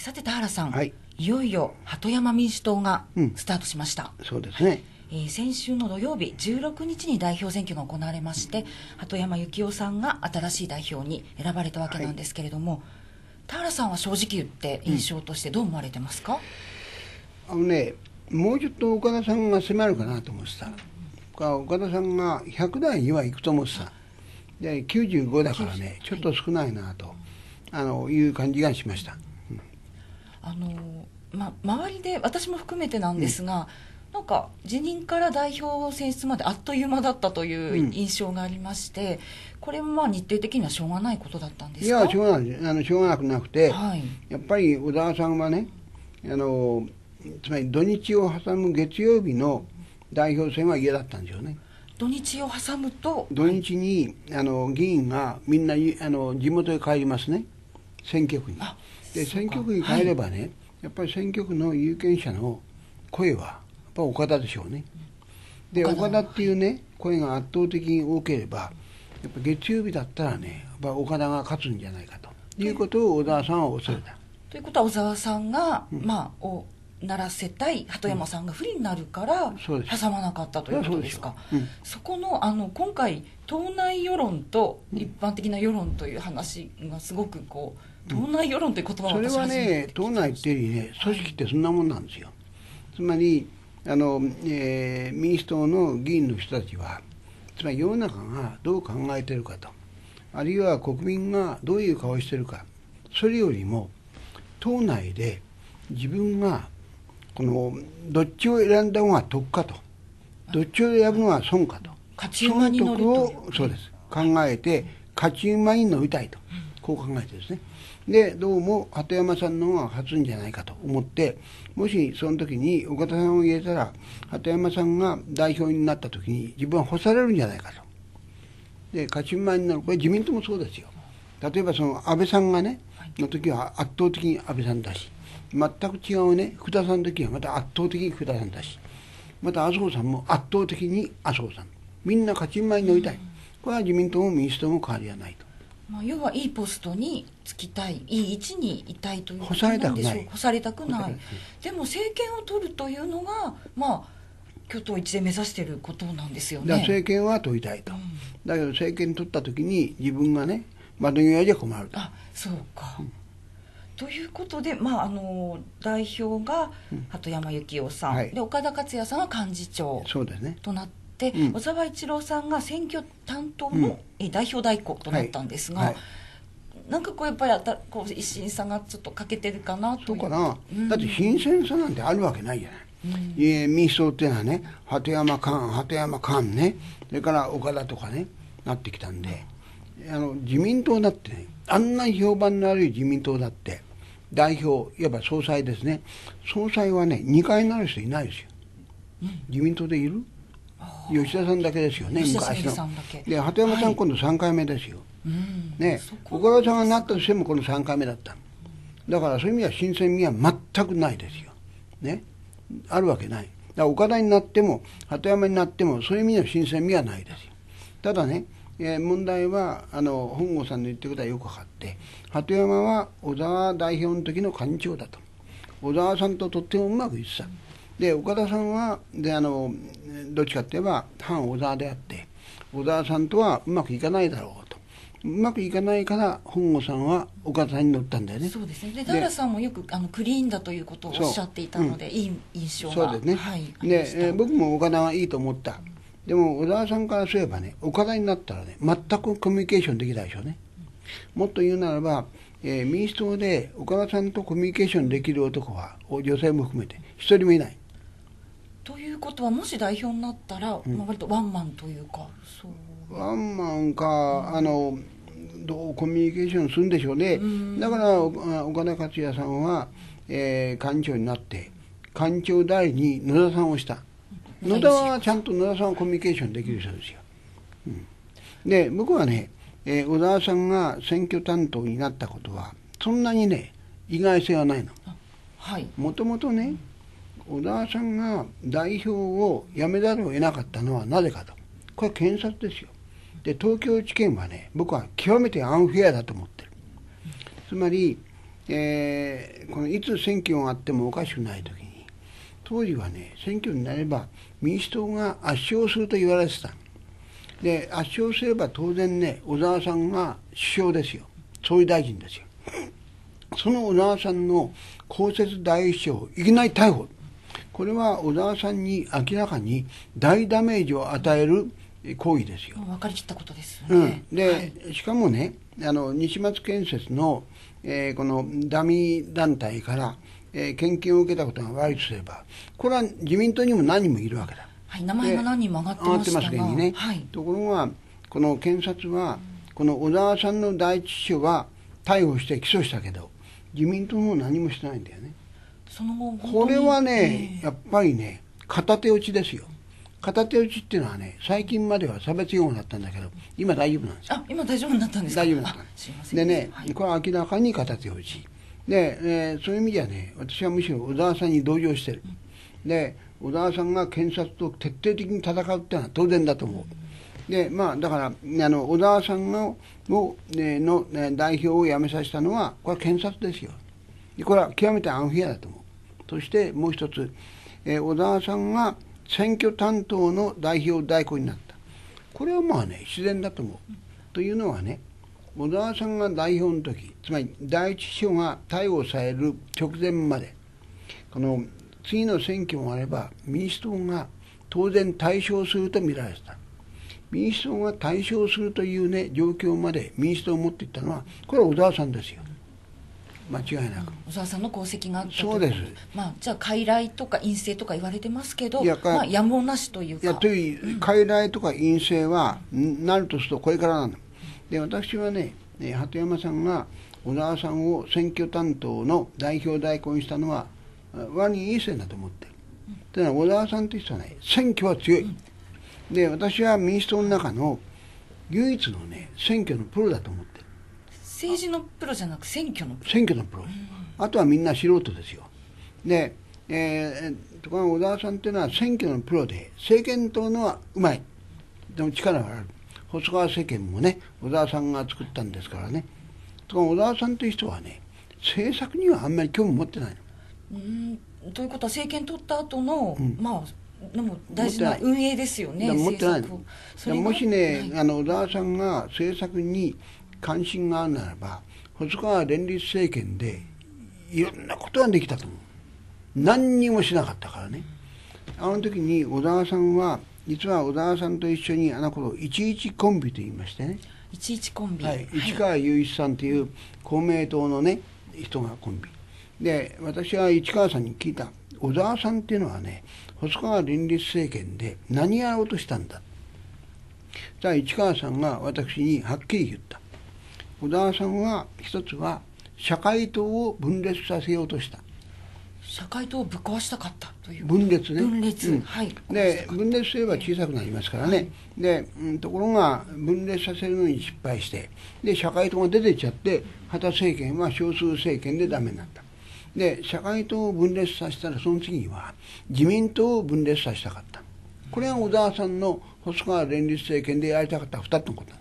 さて田原さん、はい、いよいよ鳩山民主党がスタートしました、うん、そうですね、えー、先週の土曜日16日に代表選挙が行われまして、鳩山幸夫さんが新しい代表に選ばれたわけなんですけれども、はい、田原さんは正直言って印象としてどう思われてますか、うん、あのねもうちょっと岡田さんが迫るかなと思ってた、うん、岡田さんが100台にはいくと思ってたで95だからね、ちょっと少ないなと、あのいう感じがしました、あの、ま、周りで私も含めてなんですが、うん、なんか辞任から代表選出まであっという間だったという印象がありまして、うん、これもまあ日程的にはしょうがないことだったんですいやしょうがないあのしょうがなくなくて、はい、やっぱり小沢さんはねあのつまり土日を挟む月曜日の代表選は嫌だったんですよね。土日を挟むと土日にあの議員がみんなあの地元へ帰りますね選挙区に。で選挙区に帰ればね、はい、やっぱり選挙区の有権者の声はやっぱ岡田でしょうね。で岡田っていうね声が圧倒的に多ければやっぱ月曜日だったらねやっぱ岡田が勝つんじゃないかということを小沢さんは恐れた。ということは小沢さんが、うん、まあをならせたい鳩山さんが不利になるから、うん、挟まなかったということですかそ、うん、そこのあの今回党内世論と一般的な世論という話がすごくこう。党内世論って言葉はそれはね、党内っていうよりね、組織ってそんなもんなんですよ。つまりあの、えー、民主党の議員の人たちは、つまり世の中がどう考えてるかと、あるいは国民がどういう顔をしてるか、それよりも、党内で自分がこのどっちを選んだ方が得かと、どっちを選ぶのが損かと、勝ち馬に乗そうです考えて、勝ち馬に乗りたいと。こう考えてですねでどうも鳩山さんの方が勝つんじゃないかと思ってもしその時に岡田さんを入れたら鳩山さんが代表になった時に自分は干されるんじゃないかとで勝ち馬になるこれ自民党もそうですよ例えばその安倍さんがねの時は圧倒的に安倍さんだし全く違うね福田さんの時はまた圧倒的に福田さんだしまた麻生さんも圧倒的に麻生さんみんな勝ち馬に乗りたいこれは自民党も民主党も変わりはないと。まあ、要はいいポストにつきたいいい位置にいたいということなんでしょう干されたくないでも政権を取るというのがまあ挙党一致で目指していることなんですよね政権は取りたいと、うん、だけど政権取った時に自分がね窓際じゃ困るとあそうか、うん、ということで、まあ、あの代表が鳩山幸雄さん、うんはい、で岡田克也さんは幹事長となって、、うん、小沢一郎さんが選挙担当の、うん、代表代行となったんですが、はいはい、なんかこうやっぱりこう一新さがちょっと欠けてるかなとそうかな、うん、だって新鮮さなんてあるわけないじゃない。うん、え民主党っていうのはね鳩山寛鳩山寛ねそれから岡田とかねなってきたんであの自民党だってねあんな評判の悪い自民党だって代表いわば総裁ですね総裁はね2回なる人いないですよ、うん、自民党でいる吉田さんだけですよね昔ので鳩山さん今度3回目ですよ、ね小川さんがなったとしてもこの3回目だっただからそういう意味では新鮮味は全くないですよねあるわけないだから岡田になっても鳩山になってもそういう意味は、新鮮味はないですよただね、え問題はあの本郷さんの言ってることはよく分かって鳩山は小沢代表の時の幹事長だと小沢さんととってもうまくいってた、で岡田さんはであのどっちかっていえば反小沢であって小沢さんとはうまくいかないだろうと。うまくいかないから本郷さんは岡田さんに乗ったんだよねそうですねで田原さんもよくあのクリーンだということをおっしゃっていたので、うん、いい印象がそうですね、はい、で、えー、僕も岡田はいいと思った、でも小沢さんからすればね岡田になったらね全くコミュニケーションできないでしょうね、もっと言うならば、えー、民主党で岡田さんとコミュニケーションできる男は女性も含めて一人もいないということはもし代表になったら、まあ、割とワンマンというかそうワンマンか、あのどうコミュニケーションするんでしょうね、だから岡田克也さんは、えー、館長になって館長代に野田さんをした、野田はちゃんと野田さんはコミュニケーションできる人ですよ、うん、で僕はね、えー、小沢さんが選挙担当になったことはそんなにね意外性はないのもともとね、小沢さんが代表を辞めざるを得なかったのはなぜかとこれは検察ですよで東京地検はね僕は極めてアンフェアだと思ってるつまり、えー、このいつ選挙があってもおかしくない時に当時はね選挙になれば民主党が圧勝すると言われてたで圧勝すれば当然ね小沢さんが首相ですよ総理大臣ですよその小沢さんの公設第一章をいきなり逮捕これは小沢さんに明らかに大ダメージを与える行為ですよ。分かりきったことです、ね、うん、で、はい、しかもねあの西松建設の、えー、このダミー団体から、えー、献金を受けたことが悪いとすればこれは自民党にも何人もいるわけだ。はい、名前が何人も上がってますけど上がってますね、はい、ところがこの検察は、この小沢さんの第一秘書は逮捕して起訴したけど自民党も何もしてないんだよね。その後これはね、やっぱりね片手打ちですよ片手打ちっていうのはね最近までは差別用語だったんだけど今大丈夫なんですよあ今大丈夫になったんですか大丈夫なったすいませんでね、はい、これは明らかに片手打ちで、えー、そういう意味ではね私はむしろ小沢さんに同情してる、うん、で小沢さんが検察と徹底的に戦うっていうのは当然だと思う、うん、でまあだからあの小沢さんがのね、の、ね、代表を辞めさせたのはこれは検察ですよこれは極めてアンフィアだと思うそしてもう一つ、えー、小沢さんが選挙担当の代表代行になったこれはまあね自然だと思う。というのはね小沢さんが代表の時つまり第一秘書が逮捕される直前までこの次の選挙もあれば民主党が当然対象すると見られてた民主党が対象するというね状況まで民主党を持っていったのはこれは小沢さんですよ間違いなく小沢さんの功績があったそうです、まあ、じゃあ傀儡とか陰性とか言われてますけどいや、まあ、やむをなしというかいやという傀儡とか陰性は、うん、なるとするとこれからなので私はね鳩山さんが小沢さんを選挙担当の代表代行にしたのは割にいい線だと思ってる、うん、というのは小沢さんという人はね選挙は強い、うん、で私は民主党の中の唯一のね選挙のプロだと思ってる政治のプロじゃなく選挙のプロ選挙のプロ、うん、あとはみんな素人ですよで、えー、ところが小沢さんっていうのは選挙のプロで政権党のはうまいでも力がある細川政権もね小沢さんが作ったんですからねところ小沢さんという人はね政策にはあんまり興味持ってないのうんということは政権取った後の、うん、まあでも大事な運営ですよね持ってないもしね、あの小沢さんが政策に関心があるならば細川連立政権でいろんなことができたと思う何にもしなかったからねあの時に小沢さんは実は小沢さんと一緒にあの頃いちコンビと言いましてねいちコンビ、はい、市川雄一さんという公明党のね人がコンビで私は市川さんに聞いた小沢さんっていうのはね細川連立政権で何やろうとしたんださあ市川さんが私にはっきり言った小沢さんは一つは社会党を分裂させようとした社会党をぶっ壊したかったという分裂ね分裂、うん、はいで分裂すれば小さくなりますからね、はい、で、うん、ところが分裂させるのに失敗してで社会党が出てっちゃって畑政権は少数政権でダメになったで社会党を分裂させたらその次は自民党を分裂させたかったこれが小沢さんの細川連立政権でやりたかった2つのこと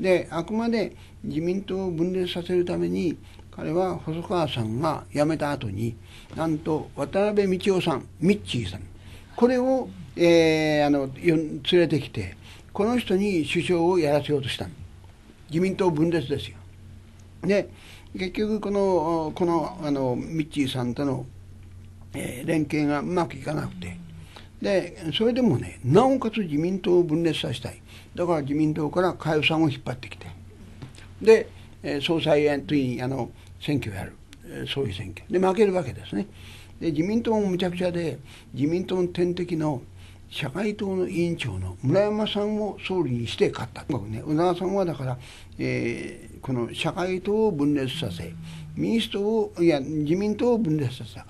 であくまで自民党を分裂させるために彼は細川さんが辞めた後になんと渡辺道夫さんミッチーさんこれを、えー、あの連れてきてこの人に首相をやらせようとした自民党分裂ですよ。で結局このこのあのミッチーさんとの、えー、連携がうまくいかなくて。でそれでもねなおかつ自民党を分裂させたいだから自民党から加代さんを引っ張ってきてで総裁選という、あの選挙をやる総理選挙で負けるわけですねで自民党もむちゃくちゃで自民党の天敵の社会党の委員長の村山さんを総理にして勝った。ね、宇沢さんはだから、えー、この社会党を分裂させ、民主党を、いや、自民党を分裂させた。